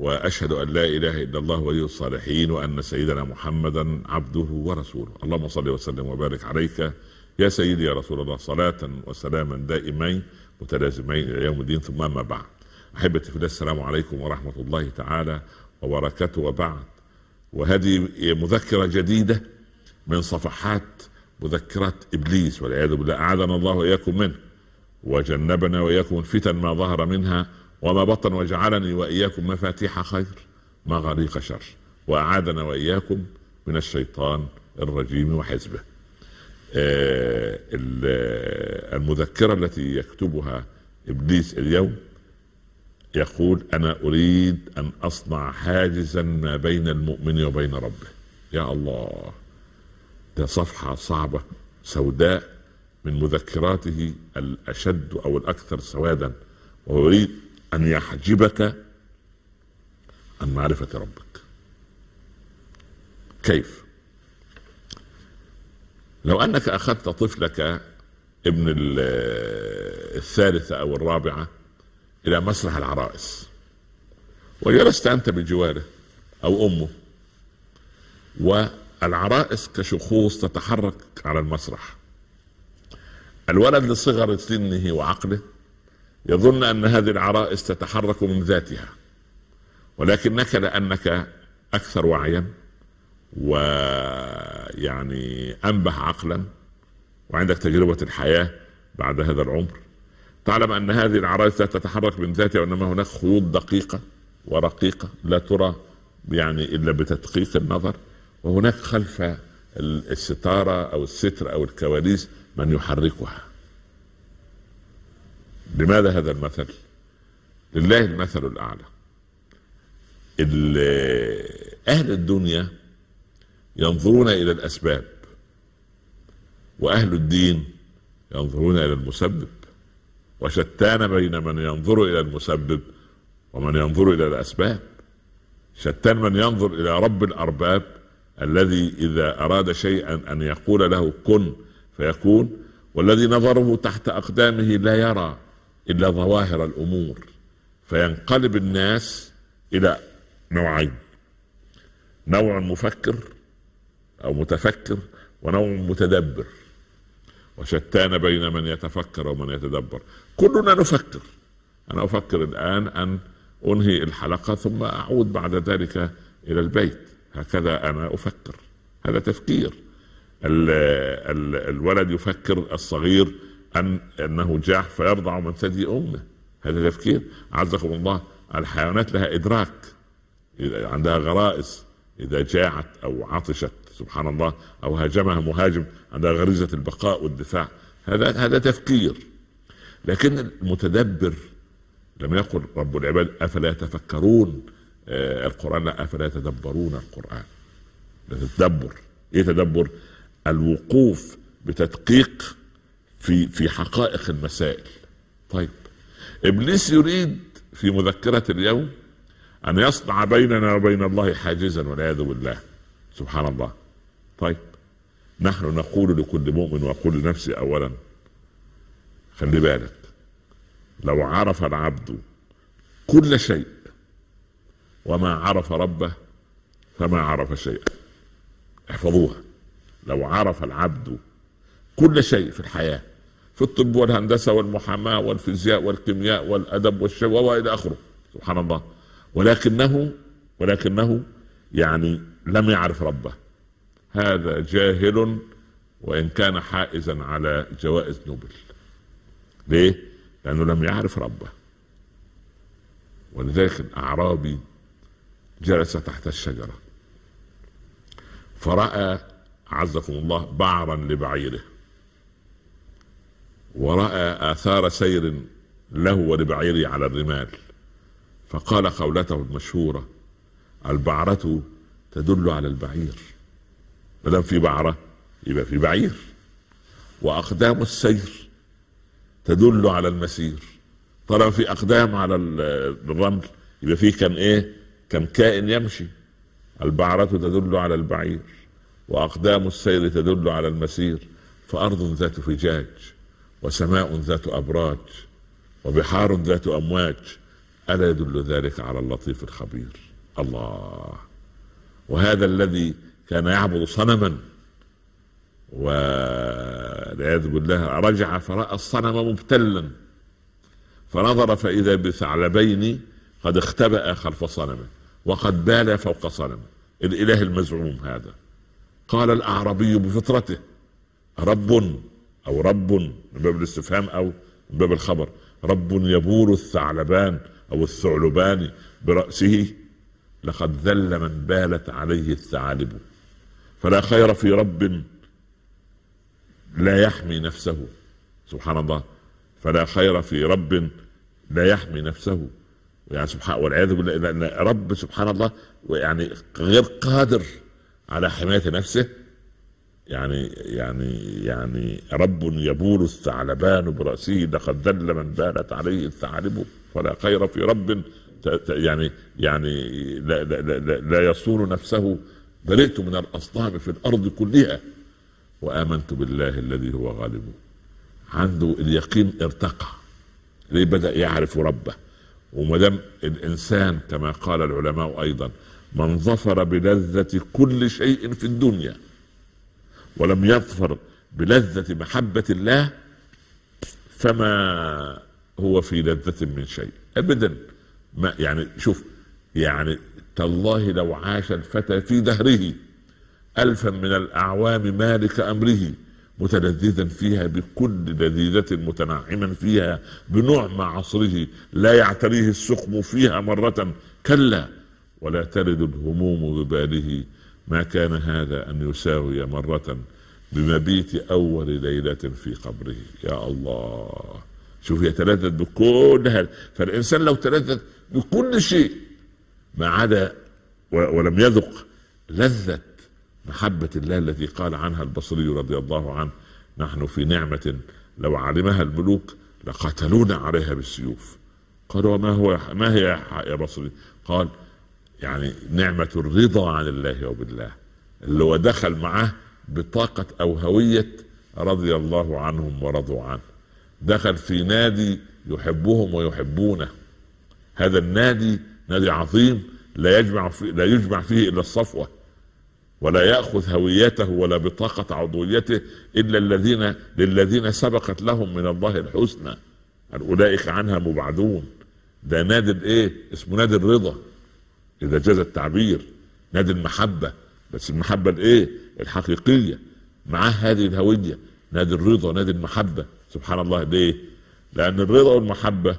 واشهد ان لا اله الا الله ولي الصالحين وان سيدنا محمدا عبده ورسوله اللهم صل وسلم وبارك عليك يا سيدي يا رسول الله صلاة وسلاما دائمين متلازمين الى يوم الدين ثم اما بعد احبتي في الله السلام عليكم ورحمة الله تعالى وبركاته وبعد وهذه مذكرة جديدة من صفحات مذكرات ابليس والعياذ بالله اعاذنا الله واياكم منه وجنبنا واياكم الفتن ما ظهر منها وما بطن وجعلني واياكم مفاتيح خير مغاريق شر واعادنا واياكم من الشيطان الرجيم وحزبه. آه، المذكره التي يكتبها ابليس اليوم يقول انا اريد ان اصنع حاجزا ما بين المؤمن وبين ربه. يا الله ده صفحه صعبه سوداء من مذكراته الاشد او الاكثر سوادا ويريد ان يحجبك عن معرفه ربك كيف لو انك اخذت طفلك ابن الثالثه او الرابعه الى مسرح العرائس وجلست انت بجواره او امه والعرائس كشخوص تتحرك على المسرح الولد لصغر سنه وعقله يظن ان هذه العرائس تتحرك من ذاتها ولكنك لانك اكثر وعيا ويعني انبه عقلا وعندك تجربه الحياه بعد هذا العمر تعلم ان هذه العرائس لا تتحرك من ذاتها وانما هناك خيوط دقيقه ورقيقه لا ترى يعني الا بتدقيق النظر وهناك خلف الستاره او الستر او الكواليس من يحركها لماذا هذا المثل لله المثل الاعلى اهل الدنيا ينظرون الى الاسباب واهل الدين ينظرون الى المسبب وشتان بين من ينظر الى المسبب ومن ينظر الى الاسباب شتان من ينظر الى رب الارباب الذي اذا اراد شيئا ان يقول له كن فيكون والذي نظره تحت اقدامه لا يرى الا ظواهر الامور فينقلب الناس الى نوعين نوع مفكر او متفكر ونوع متدبر وشتان بين من يتفكر ومن يتدبر كلنا نفكر انا افكر الان ان انهي الحلقه ثم اعود بعد ذلك الى البيت هكذا انا افكر هذا تفكير ال الولد يفكر الصغير أن أنه جاع فيرضع من ثدي أمه هذا تفكير عزكم الله الحيوانات لها إدراك عندها غرائز إذا جاعت أو عطشت سبحان الله أو هاجمها مهاجم عندها غريزة البقاء والدفاع هذا هذا تفكير لكن المتدبر لم يقل رب العباد أفلا يتفكرون آه، القرآن لا أفلا يتدبرون القرآن تدبر إيه تدبر الوقوف بتدقيق في في حقائق المسائل طيب ابليس يريد في مذكره اليوم ان يصنع بيننا وبين الله حاجزا والعياذ بالله سبحان الله طيب نحن نقول لكل مؤمن واقول لنفسي اولا خلي بالك لو عرف العبد كل شيء وما عرف ربه فما عرف شيئا احفظوها لو عرف العبد كل شيء في الحياه في الطب والهندسه والمحاماه والفيزياء والكيمياء والادب والشو والى اخره سبحان الله ولكنه ولكنه يعني لم يعرف ربه هذا جاهل وان كان حائزا على جوائز نوبل ليه؟ لانه لم يعرف ربه ولذلك الاعرابي جلس تحت الشجره فراى عزكم الله بعرا لبعيره ورأى آثار سير له ولبعيره على الرمال فقال قولته المشهورة البعرة تدل على البعير ما دام في بعرة يبقى في بعير وأقدام السير تدل على المسير طالما في أقدام على الرمل يبقى في كم إيه كم كائن يمشي البعرة تدل على البعير وأقدام السير تدل على المسير فأرض ذات فجاج وسماء ذات أبراج وبحار ذات أمواج ألا يدل ذلك على اللطيف الخبير الله وهذا الذي كان يعبد صنما والعياذ بالله رجع فرأى الصنم مبتلا فنظر فإذا بثعلبين قد اختبأ خلف صنمه وقد بال فوق صنمه الإله المزعوم هذا قال الاعرابي بفطرته رب او رب من باب الاستفهام او من باب الخبر رب يبور الثعلبان او الثعلبان براسه لقد ذل من بالت عليه الثعالب فلا خير في رب لا يحمي نفسه سبحان الله فلا خير في رب لا يحمي نفسه يعني سبحان والعياذ بالله رب سبحان الله يعني غير قادر على حمايه نفسه يعني يعني يعني رب يبول الثعلبان براسه لقد ذل من بالت عليه الثعالب فلا خير في رب يعني يعني لا, لا, لا, لا يصون نفسه برئت من الاصنام في الارض كلها وامنت بالله الذي هو غالب عنده اليقين ارتقى ليه بدا يعرف ربه وما دام الانسان كما قال العلماء ايضا من ظفر بلذه كل شيء في الدنيا ولم يظفر بلذة محبة الله فما هو في لذة من شيء أبدا ما يعني شوف يعني تالله لو عاش الفتى في دهره ألفا من الأعوام مالك أمره متلذذا فيها بكل لذيذة متنعما فيها بنعم عصره لا يعتريه السقم فيها مرة كلا ولا ترد الهموم بباله ما كان هذا أن يساوي مرة بمبيت أول ليلة في قبره يا الله شوف يتلذذ بكل هذا فالإنسان لو تلذذ بكل شيء ما عدا ولم يذق لذة محبة الله التي قال عنها البصري رضي الله عنه نحن في نعمة لو علمها الملوك لقتلونا عليها بالسيوف قالوا وما هو ما هي يا بصري قال يعني نعمة الرضا عن الله وبالله اللي هو دخل معاه بطاقة أو هوية رضي الله عنهم ورضوا عنه دخل في نادي يحبهم ويحبونه هذا النادي نادي عظيم لا يجمع فيه لا يجمع فيه الا الصفوه ولا ياخذ هويته ولا بطاقه عضويته الا الذين للذين سبقت لهم من الله الحسنى اولئك عنها مبعدون ده نادي الايه اسمه نادي الرضا اذا جاز التعبير نادي المحبه بس المحبه الايه؟ الحقيقيه معاه هذه الهويه نادي الرضا نادي المحبه سبحان الله ليه؟ لان الرضا والمحبه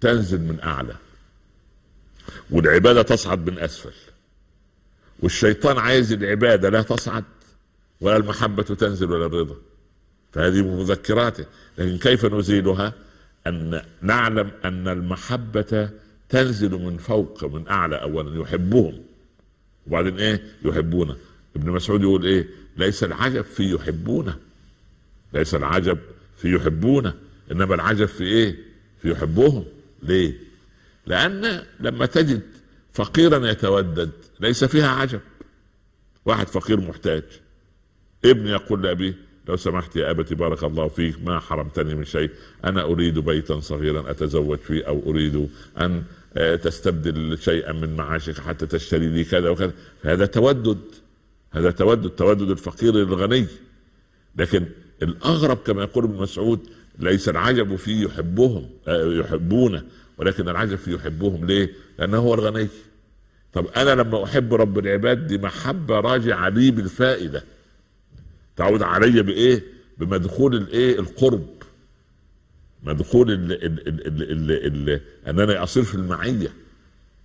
تنزل من اعلى والعباده تصعد من اسفل والشيطان عايز العباده لا تصعد ولا المحبه تنزل ولا الرضا فهذه مذكراته لكن كيف نزيلها ان نعلم ان المحبه تنزل من فوق من اعلى اولا يحبهم وبعدين ايه يحبونه ابن مسعود يقول ايه ليس العجب في يحبونه ليس العجب في يحبونه انما العجب في ايه في يحبهم ليه لان لما تجد فقيرا يتودد ليس فيها عجب واحد فقير محتاج ابن يقول لابيه لو سمحت يا ابتي بارك الله فيك ما حرمتني من شيء انا اريد بيتا صغيرا اتزوج فيه او اريد ان آه، تستبدل شيئا من معاشك حتى تشتري لي كذا وكذا هذا تودد هذا تودد تودد الفقير للغني لكن الاغرب كما يقول ابن مسعود ليس العجب في يحبهم آه، يحبونه ولكن العجب في يحبهم ليه؟ لانه هو الغني طب انا لما احب رب العباد دي محبه راجعه لي بالفائده تعود علي بايه؟ بمدخول الايه؟ القرب مدخول ال ال ال ال ال ال انا اصير في المعيه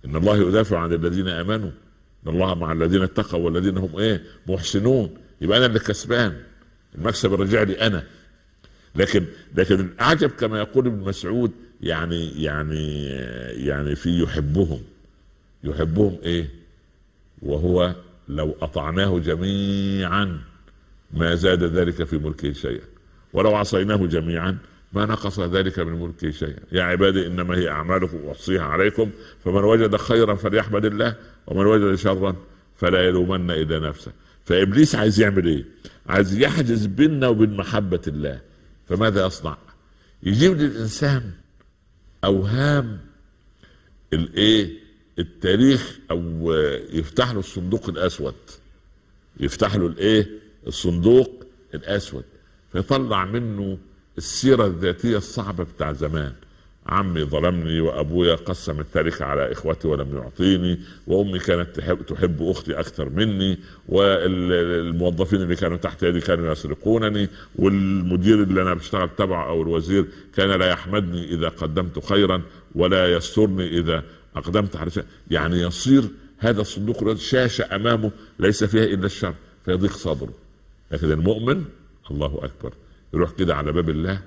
ان الله يدافع عن الذين امنوا ان الله مع الذين اتقوا والذين هم ايه محسنون يبقى انا اللي كسبان المكسب الرجع لي انا لكن لكن الاعجب كما يقول ابن مسعود يعني يعني يعني في يحبهم يحبهم ايه وهو لو اطعناه جميعا ما زاد ذلك في ملكه شيئا ولو عصيناه جميعا ما نقص ذلك من ملكي شيئا يا عبادي انما هي اعمالكم اوصيها عليكم فمن وجد خيرا فليحمد الله ومن وجد شرا فلا يلومن الا نفسه فابليس عايز يعمل ايه؟ عايز يحجز بيننا وبين محبه الله فماذا يصنع؟ يجيب للانسان اوهام الايه؟ التاريخ او يفتح له الصندوق الاسود يفتح له الايه؟ الصندوق الاسود فيطلع منه السيره الذاتيه الصعبه بتاع زمان عمي ظلمني وابويا قسم التركه على اخوتي ولم يعطيني وامي كانت تحب, تحب اختي اكثر مني والموظفين اللي كانوا تحت يدي كانوا يسرقونني والمدير اللي انا بشتغل تبعه او الوزير كان لا يحمدني اذا قدمت خيرا ولا يسترني اذا اقدمت على شيء يعني يصير هذا الصندوق شاشه امامه ليس فيها الا الشر فيضيق صدره لكن المؤمن الله اكبر يروح كده على باب الله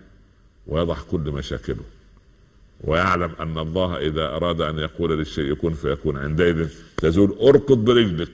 ويضع كل مشاكله ويعلم ان الله اذا اراد ان يقول للشيء يكون فيكون عندئذ تزول اركض برجلك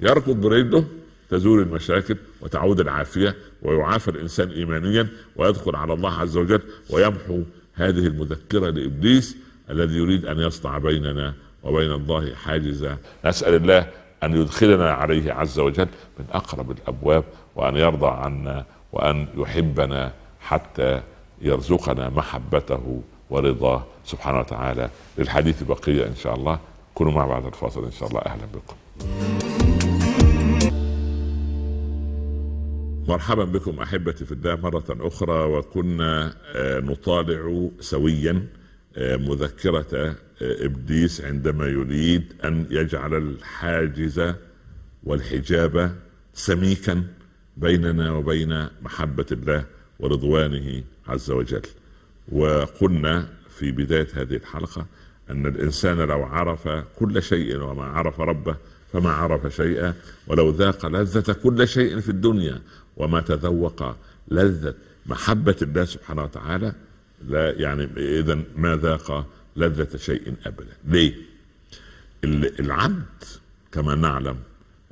يركض برجله تزول المشاكل وتعود العافيه ويعافى الانسان ايمانيا ويدخل على الله عز وجل ويمحو هذه المذكره لابليس الذي يريد ان يصنع بيننا وبين الله حاجزا نسال الله ان يدخلنا عليه عز وجل من اقرب الابواب وان يرضى عنا وأن يحبنا حتى يرزقنا محبته ورضاه سبحانه وتعالى للحديث بقية إن شاء الله كونوا مع بعض الفاصل إن شاء الله أهلا بكم مرحبا بكم أحبتي في الله مرة أخرى وكنا آه، نطالع سويا آه، مذكرة آه، إبليس عندما يريد أن يجعل الحاجز والحجاب سميكا بيننا وبين محبه الله ورضوانه عز وجل وقلنا في بدايه هذه الحلقه ان الانسان لو عرف كل شيء وما عرف ربه فما عرف شيئا ولو ذاق لذه كل شيء في الدنيا وما تذوق لذه محبه الله سبحانه وتعالى لا يعني اذا ما ذاق لذه شيء ابدا ليه العبد كما نعلم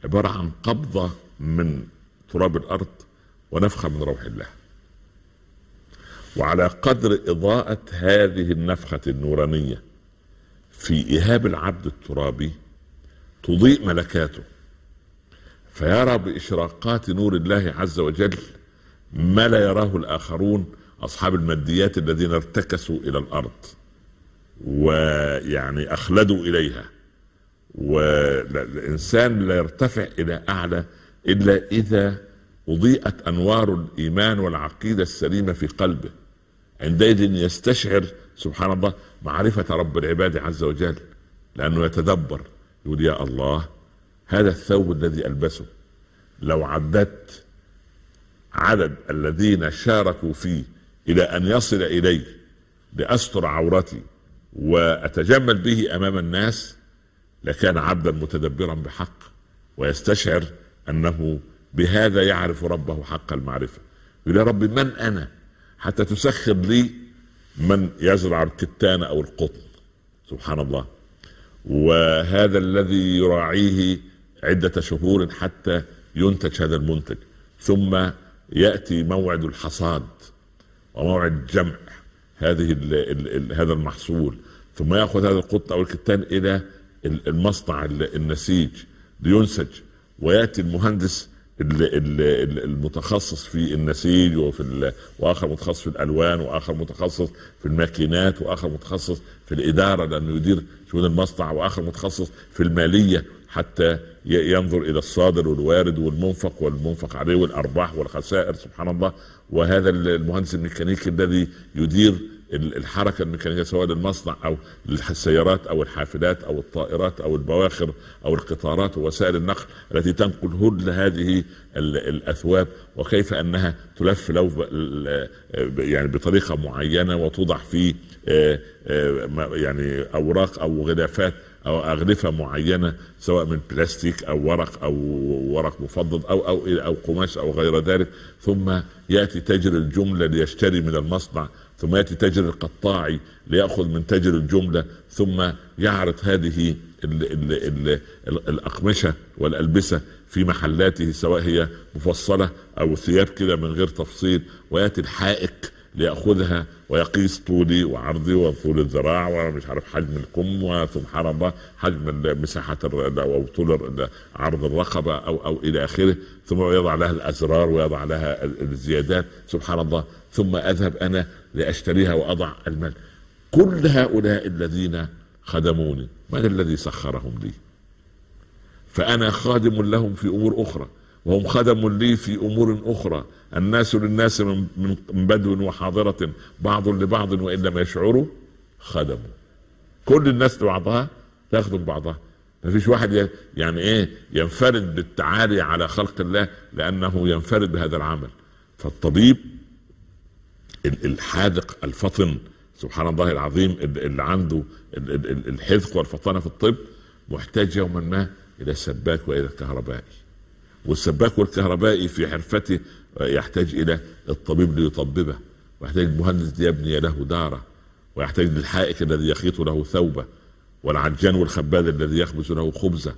عباره عن قبضه من تراب الارض ونفخه من روح الله وعلى قدر اضاءه هذه النفخه النورانيه في ايهاب العبد الترابي تضيء ملكاته فيرى باشراقات نور الله عز وجل ما لا يراه الاخرون اصحاب الماديات الذين ارتكسوا الى الارض ويعني اخلدوا اليها والانسان لا يرتفع الى اعلى الا اذا اضيئت انوار الايمان والعقيده السليمه في قلبه عندئذ يستشعر سبحان الله معرفه رب العباد عز وجل لانه يتدبر يقول يا الله هذا الثوب الذي البسه لو عددت عدد الذين شاركوا فيه الى ان يصل الي لاستر عورتي واتجمل به امام الناس لكان عبدا متدبرا بحق ويستشعر انه بهذا يعرف ربه حق المعرفه يقول يا رب من انا حتى تسخر لي من يزرع الكتان او القطن سبحان الله وهذا الذي يراعيه عده شهور حتى ينتج هذا المنتج ثم ياتي موعد الحصاد وموعد جمع هذه الـ الـ الـ هذا المحصول ثم ياخذ هذا القطن او الكتان الى المصنع النسيج لينسج وياتي المهندس المتخصص في النسيج وفي واخر متخصص في الالوان واخر متخصص في الماكينات واخر متخصص في الاداره لانه يدير شؤون المصنع واخر متخصص في الماليه حتى ينظر الى الصادر والوارد والمنفق والمنفق عليه والارباح والخسائر سبحان الله وهذا المهندس الميكانيكي الذي يدير الحركه الميكانيكيه سواء للمصنع او للسيارات او الحافلات او الطائرات او البواخر او القطارات ووسائل النقل التي تنقل هدل هذه الاثواب وكيف انها تلف لو يعني بطريقه معينه وتوضع في آه، آه، يعني اوراق او غلافات او اغلفه معينه سواء من بلاستيك او ورق او ورق مفضل او او او قماش او غير ذلك ثم ياتي تاجر الجمله ليشتري من المصنع ثم ياتي تاجر القطاعي لياخذ من تاجر الجمله ثم يعرض هذه ال ال ال ال الاقمشه والالبسه في محلاته سواء هي مفصله او ثياب كده من غير تفصيل وياتي الحائك ليأخذها ويقيس طولي وعرضي وطول الذراع ومش عارف حجم الكم ثم الله حجم مساحة أو طول عرض الرقبة أو أو إلى آخره ثم يضع لها الأزرار ويضع لها الزيادات سبحان الله ثم أذهب أنا لأشتريها وأضع المال كل هؤلاء الذين خدموني من الذي سخرهم لي فأنا خادم لهم في أمور أخرى وهم خدم لي في امور اخرى الناس للناس من بدو وحاضره بعض لبعض وان لم يشعروا خدموا كل الناس لبعضها تخدم بعضها ما فيش واحد يعني ايه ينفرد بالتعالي على خلق الله لانه ينفرد بهذا العمل فالطبيب الحاذق الفطن سبحان الله العظيم اللي عنده الحذق والفطنه في الطب محتاج يوما ما الى سباك والى كهربائي والسباك والكهربائي في حرفته يحتاج الى الطبيب ليطببه ويحتاج المهندس ليبني له داره ويحتاج للحائك الذي يخيط له ثوبه والعجان والخباز الذي يخبز له خبزه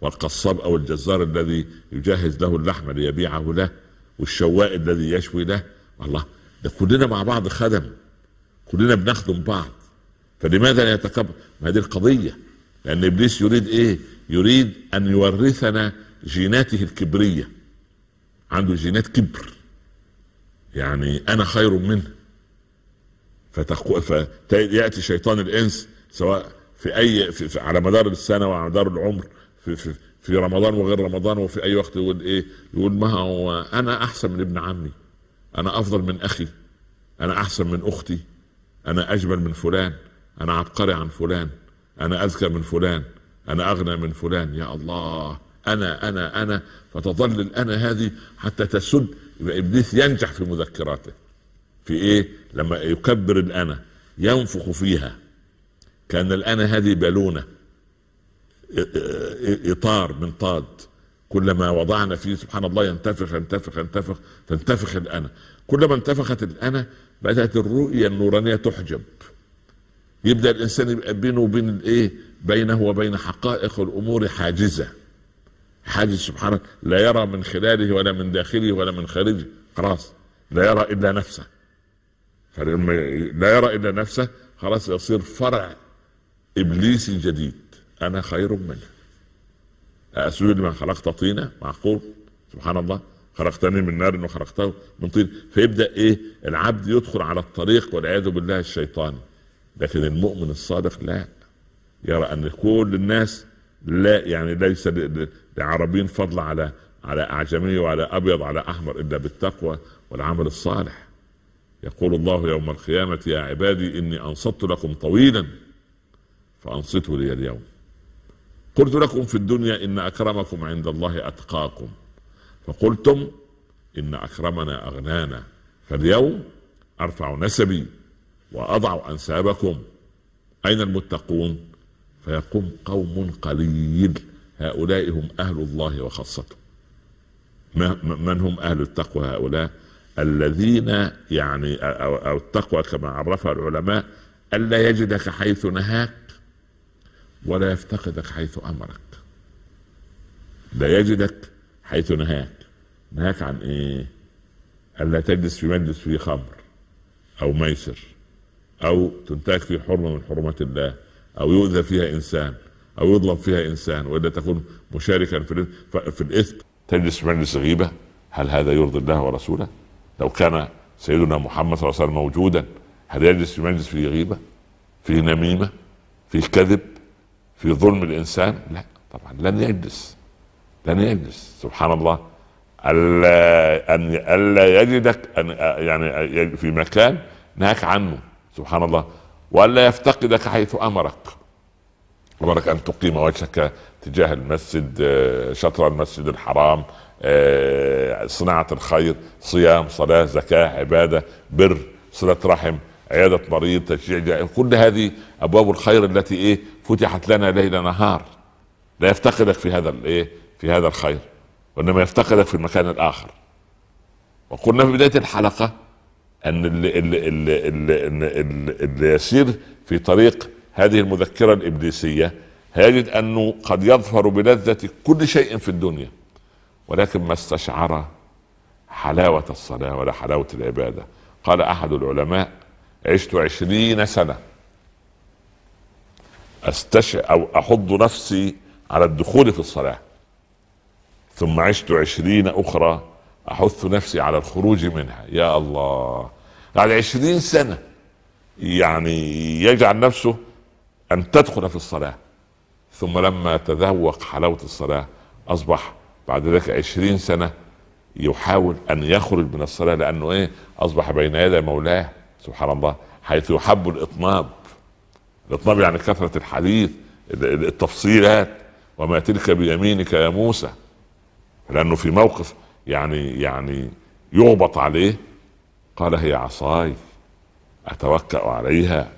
والقصاب او الجزار الذي يجهز له اللحم ليبيعه له والشواء الذي يشوي له الله ده كلنا مع بعض خدم كلنا بنخدم بعض فلماذا لا يتكبر هذه القضيه لان ابليس يريد ايه يريد ان يورثنا جيناته الكبرية عنده جينات كبر يعني أنا خير منه فتقو... فيأتي شيطان الإنس سواء في أي في... في... على مدار السنة وعلى مدار العمر في... في... في رمضان وغير رمضان وفي أي وقت يقول إيه يقول ما هو أنا أحسن من ابن عمي أنا أفضل من أخي أنا أحسن من أختي أنا أجمل من فلان أنا عبقري عن فلان أنا أذكى من فلان أنا أغنى من فلان يا الله انا انا انا فتظل الانا هذه حتى تسد يبقى ابليس ينجح في مذكراته في ايه لما يكبر الانا ينفخ فيها كان الانا هذه بالونه اطار منطاد كلما وضعنا فيه سبحان الله ينتفخ ينتفخ ينتفخ تنتفخ الانا كلما انتفخت الانا بدات الرؤيه النورانيه تحجب يبدا الانسان يبقى بينه وبين الايه بينه وبين حقائق الامور حاجزه حاجز سبحانه لا يرى من خلاله ولا من داخله ولا من خارجه خلاص لا يرى الا نفسه فلما لا يرى الا نفسه خلاص يصير فرع ابليسي جديد انا خير منه أسود ما خلقت طينه معقول سبحان الله خلقتني من نار وخلقته من طين فيبدا ايه العبد يدخل على الطريق والعياذ بالله الشيطاني لكن المؤمن الصادق لا يرى ان كل الناس لا يعني ليس لعربين فضل على على اعجمي وعلى ابيض على احمر الا بالتقوى والعمل الصالح يقول الله يوم القيامه يا عبادي اني انصت لكم طويلا فانصتوا لي اليوم قلت لكم في الدنيا ان اكرمكم عند الله اتقاكم فقلتم ان اكرمنا اغنانا فاليوم ارفع نسبي واضع انسابكم اين المتقون فيقوم قوم قليل هؤلاء هم أهل الله وخاصته من هم أهل التقوى هؤلاء الذين يعني أو التقوى كما عرفها العلماء ألا يجدك حيث نهاك ولا يفتقدك حيث أمرك لا يجدك حيث نهاك نهاك عن إيه ألا تجلس في مجلس فيه خمر أو ميسر أو تنتهك في حرمة من حرمات الله أو يؤذى فيها إنسان او يظلم فيها انسان والا تكون مشاركا في في الاثم تجلس في مجلس غيبه هل هذا يرضي الله ورسوله؟ لو كان سيدنا محمد صلى الله عليه وسلم موجودا هل يجلس في مجلس فيه غيبه؟ فيه نميمه؟ فيه كذب؟ في ظلم الانسان؟ لا طبعا لن يجلس لن يجلس سبحان الله الا ان الا يجدك ان يعني في مكان نهاك عنه سبحان الله والا يفتقدك حيث امرك امرك ان تقيم وجهك تجاه المسجد آه، شطر المسجد الحرام آه، صناعه الخير صيام صلاه زكاه عباده بر صله رحم عياده مريض تشجيع جائع. كل هذه ابواب الخير التي ايه فتحت لنا ليل نهار لا يفتقدك في هذا الايه في هذا الخير وانما يفتقدك في المكان الاخر وقلنا في بدايه الحلقه ان اللي, اللي, اللي, اللي, اللي, اللي يسير في طريق هذه المذكرة الإبليسية هيجد أنه قد يظفر بلذة كل شيء في الدنيا ولكن ما استشعر حلاوة الصلاة ولا حلاوة العبادة قال أحد العلماء عشت عشرين سنة أستش أو أحض نفسي على الدخول في الصلاة ثم عشت عشرين أخرى أحث نفسي على الخروج منها يا الله بعد عشرين سنة يعني يجعل نفسه ان تدخل في الصلاه ثم لما تذوق حلاوه الصلاه اصبح بعد ذلك عشرين سنه يحاول ان يخرج من الصلاه لانه ايه اصبح بين يدي مولاه سبحان الله حيث يحب الاطناب الاطناب يعني كثره الحديث التفصيلات وما تلك بيمينك يا موسى لانه في موقف يعني يعني يغبط عليه قال هي عصاي اتوكا عليها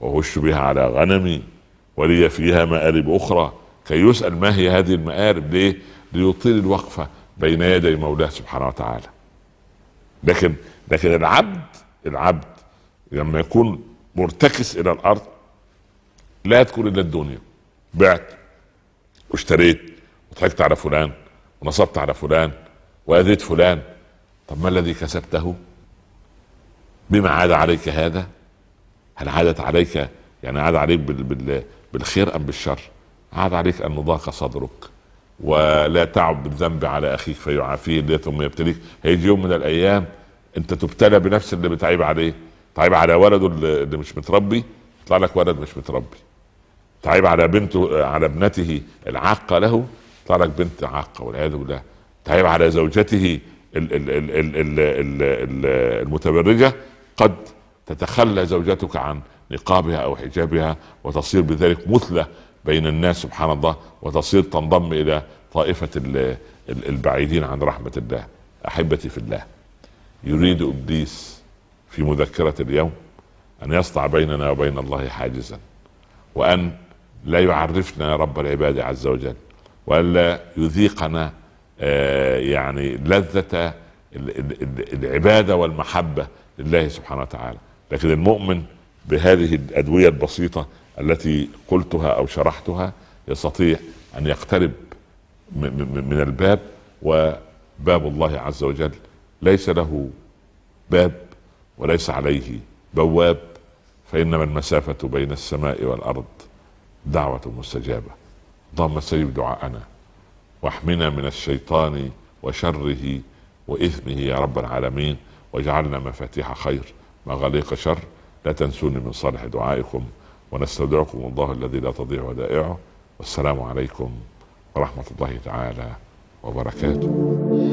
وهش بها على غنمي ولي فيها مآرب أخرى كي يسأل ما هي هذه المآرب ليه؟ ليطيل الوقفة بين يدي مولاه سبحانه وتعالى لكن لكن العبد العبد لما يكون مرتكس إلى الأرض لا يذكر إلا الدنيا بعت واشتريت وضحكت على فلان ونصبت على فلان وأذيت فلان طب ما الذي كسبته بما عاد عليك هذا هل عادت عليك يعني عاد عليك بالخير ام بالشر؟ عاد عليك ان ضاق صدرك ولا تعب بالذنب على اخيك فيعافيه ثم يبتليك هيجي يوم من الايام انت تبتلى بنفس اللي بتعيب عليه تعيب على ولده اللي مش متربي يطلع لك ولد مش متربي تعيب على بنته على ابنته العاقه له يطلع لك بنت عاقه والعياذ بالله تعيب على زوجته المتبرجه قد تتخلى زوجتك عن نقابها او حجابها وتصير بذلك مثلى بين الناس سبحان الله وتصير تنضم الى طائفه البعيدين عن رحمه الله احبتي في الله يريد ابليس في مذكره اليوم ان يصنع بيننا وبين الله حاجزا وان لا يعرفنا رب العباد عز وجل والا يذيقنا آه، يعني لذه العباده والمحبه لله سبحانه وتعالى لكن المؤمن بهذه الادويه البسيطه التي قلتها او شرحتها يستطيع ان يقترب من الباب وباب الله عز وجل ليس له باب وليس عليه بواب فانما المسافه بين السماء والارض دعوه مستجابه اللهم استجب دعاءنا واحمنا من الشيطان وشره واثمه يا رب العالمين واجعلنا مفاتيح خير مغاليق شر لا تنسوني من صالح دعائكم ونستودعكم الله الذي لا تضيع ودائعه والسلام عليكم ورحمه الله تعالى وبركاته